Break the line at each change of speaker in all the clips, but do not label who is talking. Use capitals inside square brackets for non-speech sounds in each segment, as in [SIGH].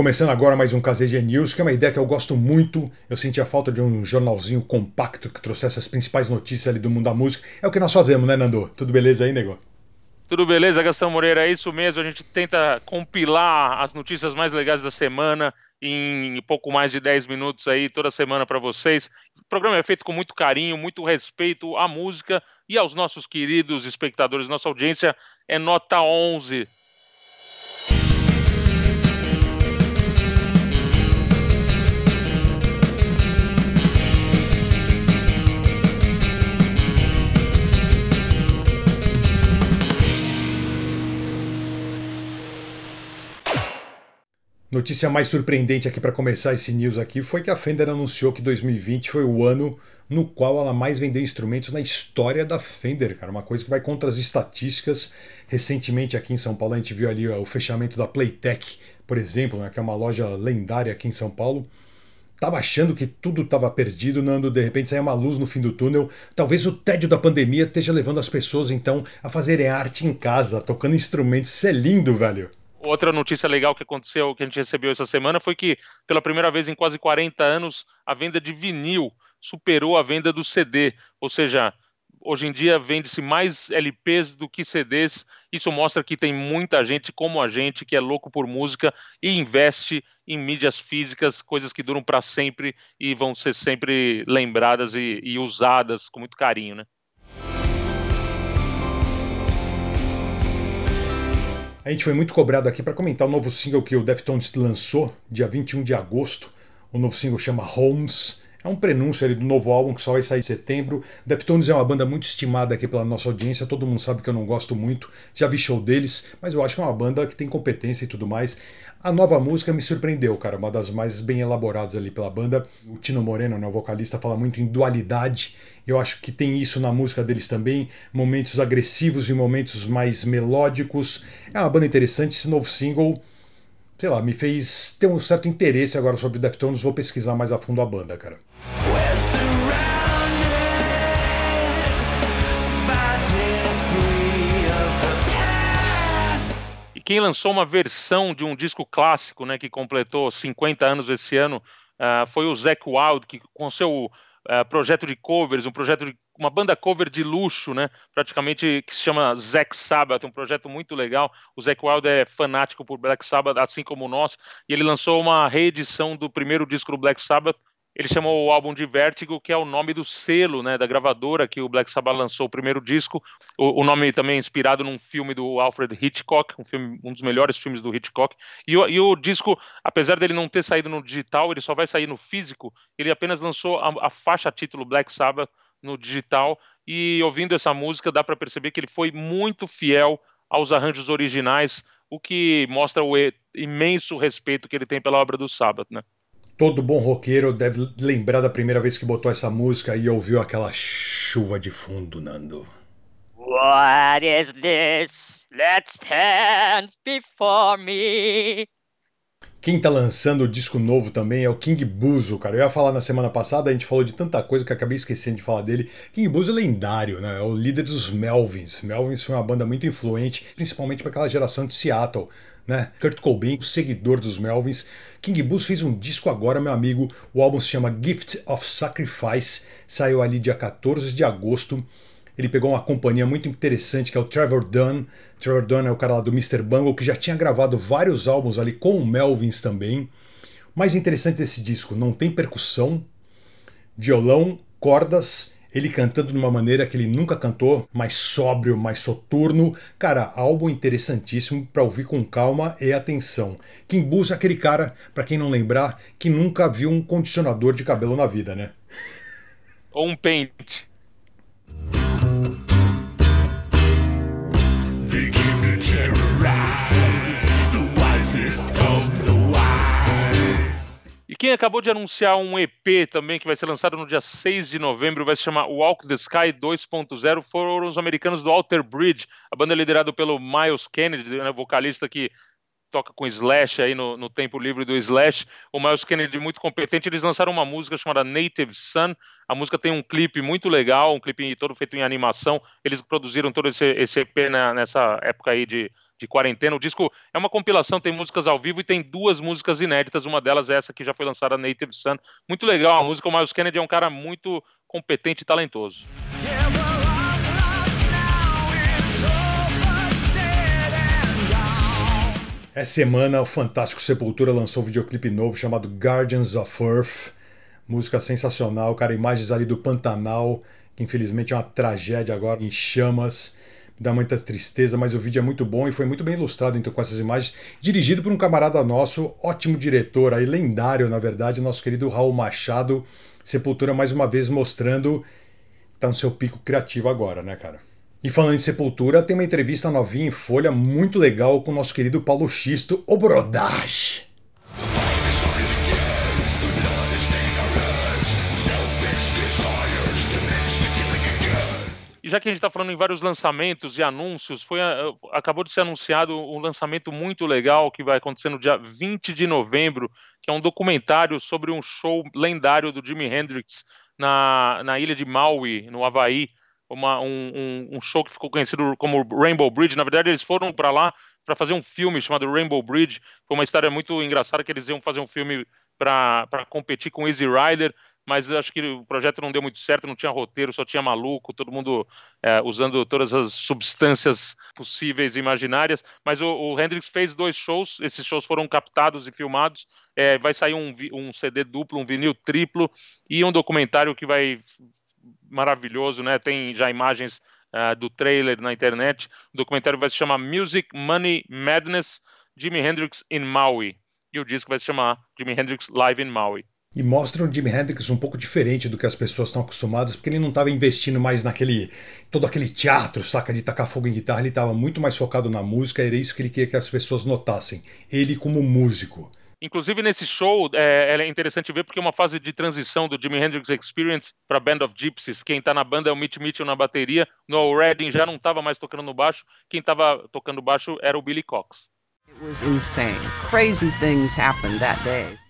Começando agora mais um KZG News, que é uma ideia que eu gosto muito. Eu senti a falta de um jornalzinho compacto que trouxesse as principais notícias ali do mundo da música. É o que nós fazemos, né, Nando? Tudo beleza aí, nego?
Tudo beleza, Gastão Moreira? É isso mesmo. A gente tenta compilar as notícias mais legais da semana em pouco mais de 10 minutos aí, toda semana para vocês. O programa é feito com muito carinho, muito respeito à música e aos nossos queridos espectadores. Nossa audiência é nota 11
Notícia mais surpreendente aqui para começar esse news aqui foi que a Fender anunciou que 2020 foi o ano no qual ela mais vendeu instrumentos na história da Fender, cara, uma coisa que vai contra as estatísticas. Recentemente aqui em São Paulo a gente viu ali ó, o fechamento da Playtech, por exemplo, né, que é uma loja lendária aqui em São Paulo. Tava achando que tudo estava perdido, Nando, de repente saiu uma luz no fim do túnel. Talvez o tédio da pandemia esteja levando as pessoas então a fazerem arte em casa, tocando instrumentos. Isso é lindo, velho.
Outra notícia legal que aconteceu, que a gente recebeu essa semana, foi que, pela primeira vez em quase 40 anos, a venda de vinil superou a venda do CD. Ou seja, hoje em dia vende-se mais LPs do que CDs. Isso mostra que tem muita gente como a gente que é louco por música e investe em mídias físicas, coisas que duram para sempre e vão ser sempre lembradas e, e usadas com muito carinho, né?
A gente foi muito cobrado aqui para comentar o novo single que o Deftones lançou, dia 21 de agosto. O novo single chama Homes é um prenúncio ali do novo álbum que só vai sair em setembro. Deftones é uma banda muito estimada aqui pela nossa audiência, todo mundo sabe que eu não gosto muito, já vi show deles, mas eu acho que é uma banda que tem competência e tudo mais. A nova música me surpreendeu, cara, uma das mais bem elaboradas ali pela banda. O Tino Moreno, né, o vocalista, fala muito em dualidade. Eu acho que tem isso na música deles também, momentos agressivos e momentos mais melódicos. É uma banda interessante, esse novo single sei lá, me fez ter um certo interesse agora sobre Deftones, vou pesquisar mais a fundo a banda, cara.
E quem lançou uma versão de um disco clássico, né, que completou 50 anos esse ano, uh, foi o Zac Wild, que com seu uh, projeto de covers, um projeto de uma banda cover de luxo, né? Praticamente que se chama Zack Sabbath, um projeto muito legal. O Zack Wilder é fanático por Black Sabbath, assim como nós, e ele lançou uma reedição do primeiro disco do Black Sabbath. Ele chamou o álbum de Vertigo, que é o nome do selo, né, da gravadora que o Black Sabbath lançou o primeiro disco. O, o nome também é inspirado num filme do Alfred Hitchcock, um, filme, um dos melhores filmes do Hitchcock. E o, e o, disco, apesar dele não ter saído no digital, ele só vai sair no físico. Ele apenas lançou a, a faixa título Black Sabbath no digital e ouvindo essa música dá para perceber que ele foi muito fiel aos arranjos originais, o que mostra o imenso respeito que ele tem pela obra do Sabbath, né?
Todo bom roqueiro deve lembrar da primeira vez que botou essa música e ouviu aquela chuva de fundo, Nando. What is this? Let's stand before me. Quem tá lançando o disco novo também é o King Buzo, cara. Eu ia falar na semana passada, a gente falou de tanta coisa que acabei esquecendo de falar dele. King Buzo é lendário, né? É o líder dos Melvins. Melvins foi uma banda muito influente, principalmente para aquela geração de Seattle. Né? Kurt Cobain, o seguidor dos Melvins. King Blues fez um disco agora, meu amigo. O álbum se chama Gift of Sacrifice, saiu ali dia 14 de agosto. Ele pegou uma companhia muito interessante que é o Trevor Dunn. Trevor Dunn é o cara lá do Mr. Bungle que já tinha gravado vários álbuns ali com o Melvins também. mais interessante desse disco, não tem percussão, violão, cordas, ele cantando de uma maneira que ele nunca cantou, mais sóbrio, mais soturno. Cara, álbum interessantíssimo para ouvir com calma e atenção. Kim Bus é aquele cara, para quem não lembrar, que nunca viu um condicionador de cabelo na vida, né?
Ou um pente. quem acabou de anunciar um EP também que vai ser lançado no dia 6 de novembro, vai se chamar Walk the Sky 2.0, foram os americanos do Alter Bridge, a banda liderada pelo Miles Kennedy, né, vocalista que toca com Slash aí no, no, tempo livre do Slash. O Miles Kennedy muito competente. Eles lançaram uma música chamada Native Sun. A música tem um clipe muito legal, um clipe todo feito em animação. Eles produziram todo esse, esse EP na, nessa época aí de de quarentena. O disco é uma compilação, tem músicas ao vivo e tem duas músicas inéditas. Uma delas é essa que já foi lançada, Native Sun. Muito legal a música. O Miles Kennedy é um cara muito competente e talentoso.
Essa semana, o fantástico Sepultura lançou um videoclipe novo chamado Guardians of Earth. Música sensacional, cara. Imagens ali do Pantanal, que infelizmente é uma tragédia agora, em chamas dá muita tristeza, mas o vídeo é muito bom e foi muito bem ilustrado então com essas imagens, dirigido por um camarada nosso, ótimo diretor, aí lendário na verdade, nosso querido Raul Machado, Sepultura mais uma vez mostrando tá no seu pico criativo agora, né, cara? E falando de Sepultura, tem uma entrevista novinha em Folha muito legal com o nosso querido Paulo Xisto, o Brodage.
já que a gente está falando em vários lançamentos e anúncios, foi acabou de ser anunciado um lançamento muito legal que vai acontecer no dia 20 de novembro, que é um documentário sobre um show lendário do Jimi Hendrix na, na ilha de Maui, no Havaí. Uma, um, um, um show que ficou conhecido como Rainbow Bridge. Na verdade, eles foram para lá para fazer um filme chamado Rainbow Bridge. Foi uma história muito engraçada que eles iam fazer um filme para competir com Easy Rider mas acho que o projeto não deu muito certo, não tinha roteiro, só tinha maluco, todo mundo é, usando todas as substâncias possíveis e imaginárias. Mas o, o, Hendrix fez dois shows, esses shows foram captados e filmados. É, vai sair um, um CD duplo, um vinil triplo e um documentário que vai maravilhoso, né? Tem já imagens Uh, do trailer na internet. O documentário vai se chamar Music, Money, Madness, Jimi Hendrix in Maui. E o disco vai se chamar Jimi Hendrix Live in Maui
e mostra o Jimi Hendrix um pouco diferente do que as pessoas estão acostumadas, porque ele não estava investindo mais naquele todo aquele teatro, saca, de tacar fogo em guitarra, ele estava muito mais focado na música, era isso que ele queria que as pessoas notassem, ele como músico.
Inclusive nesse show é, é interessante ver porque é uma fase de transição do Jimi Hendrix Experience para Band of Gypsies. Quem está na banda é o Mitch Mitchell na bateria, Noel Redding já não estava mais tocando no baixo, quem estava tocando baixo era o Billy Cox.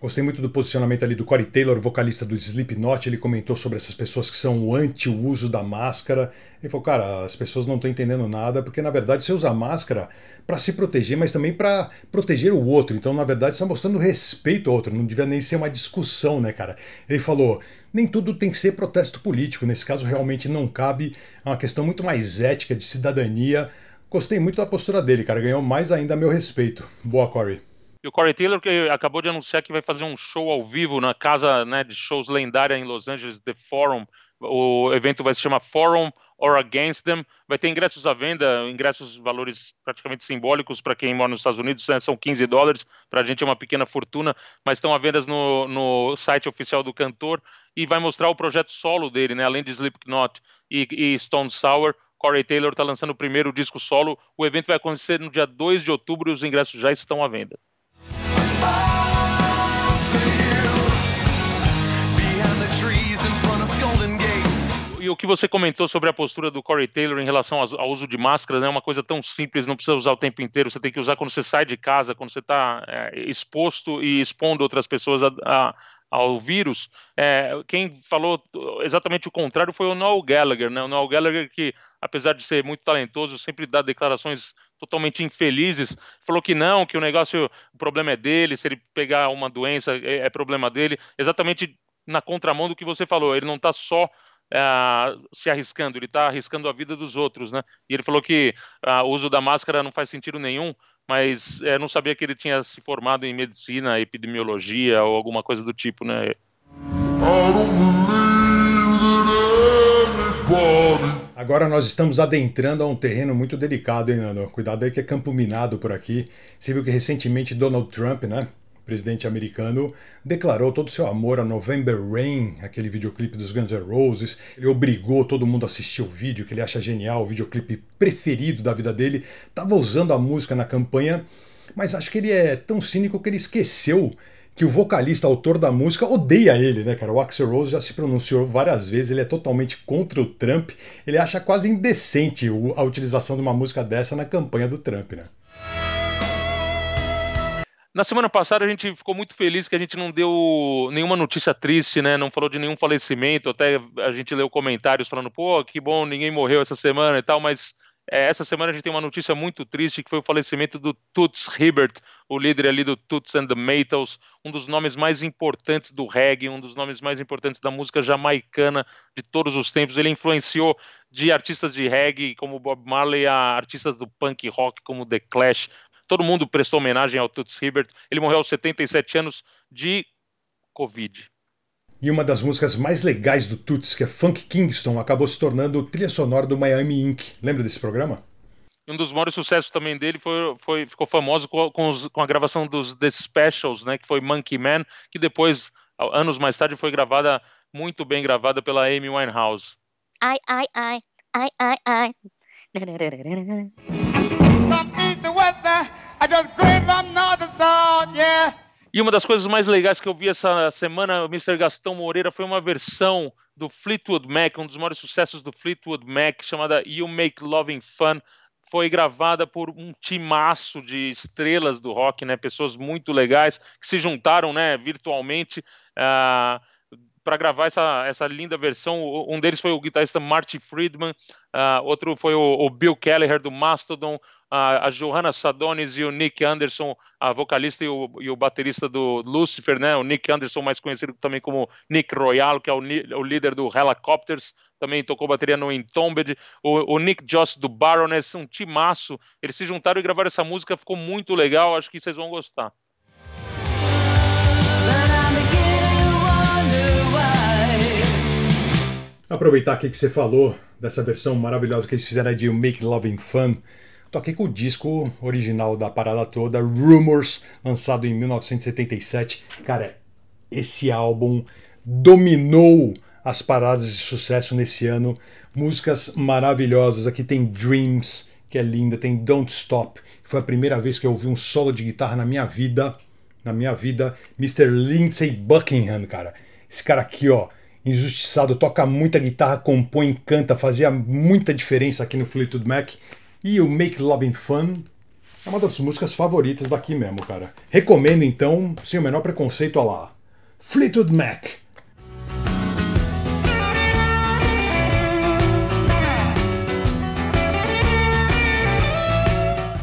Gostei muito do posicionamento ali do Corey Taylor, vocalista do Slipknot. Ele comentou sobre essas pessoas que são anti uso da máscara. Ele falou, cara, as pessoas não estão entendendo nada, porque na verdade você usa máscara para se proteger, mas também para proteger o outro. Então, na verdade, você está mostrando respeito ao outro. Não devia nem ser uma discussão, né, cara? Ele falou, nem tudo tem que ser protesto político. Nesse caso, realmente não cabe. É uma questão muito mais ética de cidadania Gostei muito da postura dele, cara. Ganhou mais ainda meu respeito. Boa, Corey.
E o Corey Taylor que acabou de anunciar que vai fazer um show ao vivo na casa né, de shows lendária em Los Angeles, The Forum. O evento vai se chamar Forum or Against Them. Vai ter ingressos à venda, ingressos valores praticamente simbólicos para quem mora nos Estados Unidos, né, são 15 dólares, para a gente é uma pequena fortuna, mas estão à venda no, no site oficial do cantor e vai mostrar o projeto solo dele, né, além de Slipknot e, e Stone Sour. Corey Taylor está lançando o primeiro disco solo. O evento vai acontecer no dia 2 de outubro e os ingressos já estão à venda. E o que você comentou sobre a postura do Corey Taylor em relação ao uso de máscaras, né? é né? uma coisa tão simples, não precisa usar o tempo inteiro, você tem que usar quando você sai de casa, quando você está é, exposto e expondo outras pessoas a, a ao vírus, é, quem falou exatamente o contrário foi o Noel Gallagher, né? O Noel Gallagher que, apesar de ser muito talentoso, sempre dá declarações totalmente infelizes, falou que não, que o negócio, o problema é dele, se ele pegar uma doença é, é problema dele, exatamente na contramão do que você falou, ele não está só Uh, se arriscando, ele está arriscando a vida dos outros, né? E ele falou que uh, o uso da máscara não faz sentido nenhum, mas é, não sabia que ele tinha se formado em medicina, epidemiologia ou alguma coisa do tipo, né? né?
Agora nós estamos adentrando a um terreno muito delicado, hein, Nando? Cuidado aí que é campo minado por aqui. Você viu que recentemente Donald Trump, né? presidente americano declarou todo o seu amor a November Rain, aquele videoclipe dos Guns N' Roses. Ele obrigou todo mundo a assistir o vídeo, que ele acha genial, o videoclipe preferido da vida dele. Tava usando a música na campanha, mas acho que ele é tão cínico que ele esqueceu que o vocalista, autor da música, odeia ele, né, cara? O Axel Rose já se pronunciou várias vezes, ele é totalmente contra o Trump, ele acha quase indecente a utilização de uma música dessa na campanha do Trump, né?
Na semana passada a gente ficou muito feliz que a gente não deu nenhuma notícia triste, né? Não falou de nenhum falecimento, até a gente leu comentários falando, pô, que bom, ninguém morreu essa semana e tal, mas é, essa semana a gente tem uma notícia muito triste, que foi o falecimento do Toots Hibbert, o líder ali do Toots and the Maytals, um dos nomes mais importantes do reggae, um dos nomes mais importantes da música jamaicana de todos os tempos. Ele influenciou de artistas de reggae como Bob Marley a artistas do punk rock como The Clash, todo mundo prestou homenagem ao Toots Hibbert. Ele morreu aos 77 anos de Covid.
E uma das músicas mais legais do Toots, que é Funk Kingston, acabou se tornando o trilha sonora do Miami Inc. Lembra desse programa?
um dos maiores sucessos também dele foi, foi ficou famoso com, os, com, a gravação dos The Specials, né, que foi Monkey Man, que depois, anos mais tarde, foi gravada, muito bem gravada pela Amy Winehouse.
Ai, ai, ai, ai, ai, ai. E uma das coisas
mais legais que eu vi essa semana, o Mr. Gastão Moreira, foi uma versão do Fleetwood Mac, um dos maiores sucessos do Fleetwood Mac, chamada You Make Loving Fun. Foi gravada por um timaço de estrelas do rock, né? Pessoas muito legais que se juntaram, né? Virtualmente. Uh ah, para gravar essa, essa linda versão. Um deles foi o guitarrista Marty Friedman, uh, outro foi o, o, Bill Kelleher do Mastodon, a, a Johanna Sadonis e o Nick Anderson, a vocalista e o, e o baterista do Lucifer, né? O Nick Anderson, mais conhecido também como Nick Royal, que é o, o líder do Helicopters, também tocou bateria no Entombed, o, o, Nick Joss do Baroness, um timaço. Eles se juntaram e gravaram essa música, ficou muito legal, acho que vocês vão gostar.
Aproveitar aqui que você falou dessa versão maravilhosa que eles fizeram de Make Loving Fun Toquei com o disco original da parada toda, Rumors, lançado em 1977. Cara, esse álbum dominou as paradas de sucesso nesse ano. Músicas maravilhosas. Aqui tem Dreams, que é linda, tem Don't Stop, que foi a primeira vez que eu ouvi um solo de guitarra na minha vida. Na minha vida, Mr. Lindsey Buckingham, cara. Esse cara aqui, ó, injustiçado, toca muita guitarra, compõe, canta, fazia muita diferença aqui no Fleetwood Mac. E o Make Loving Fun é uma das músicas favoritas daqui mesmo, cara. Recomendo então, sem o menor preconceito, a lá. Fleetwood Mac.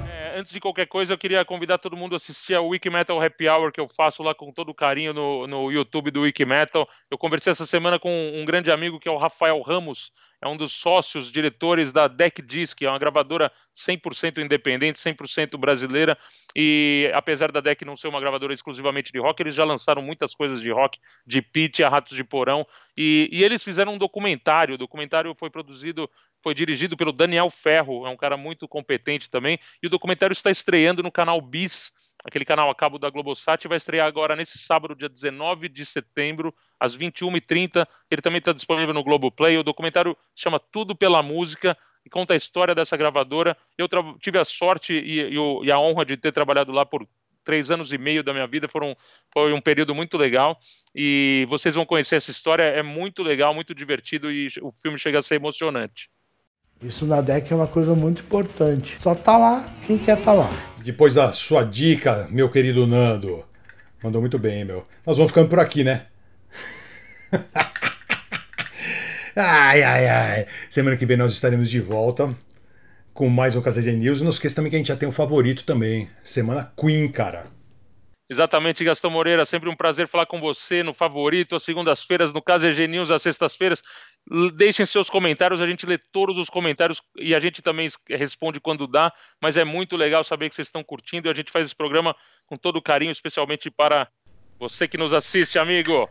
É, antes de qualquer coisa, eu queria convidar todo mundo a assistir a Wiki Metal Happy Hour que eu faço lá com todo carinho no, no YouTube do Wiki Metal. Eu conversei essa semana com um grande amigo que é o Rafael Ramos, é um dos sócios diretores da Deck Disc, que é uma gravadora 100% independente, 100% brasileira, e apesar da Deck não ser uma gravadora exclusivamente de rock, eles já lançaram muitas coisas de rock, de pit a Ratos de Porão, e, e eles fizeram um documentário, o documentário foi produzido foi dirigido pelo Daniel Ferro, é um cara muito competente também, e o documentário está estreando no canal Bis aquele canal a cabo da Globosat, vai estrear agora nesse sábado, dia 19 de setembro, às 21h30. Ele também está disponível no Globoplay. O documentário chama Tudo pela Música e conta a história dessa gravadora. Eu tive a sorte e, e, e, a honra de ter trabalhado lá por três anos e meio da minha vida. Foram, foi um período muito legal e vocês vão conhecer essa história. É muito legal, muito divertido e o filme chega a ser emocionante.
Isso na DEC é uma coisa muito importante. Só tá lá quem quer tá lá. Depois da sua dica, meu querido Nando. Mandou muito bem, meu. Nós vamos ficando por aqui, né? [LAUGHS] ai, ai, ai. Semana que vem nós estaremos de volta com mais um Casa de News. E não esqueça também que a gente já tem um favorito também. Semana Queen, cara.
Exatamente, Gastão Moreira, sempre um prazer falar com você no Favorito, às segundas-feiras, no caso News, às sextas-feiras. Deixem seus comentários, a gente lê todos os comentários e a gente também responde quando dá, mas é muito legal saber que vocês estão curtindo e a gente faz esse programa com todo carinho, especialmente para você que nos assiste, amigo.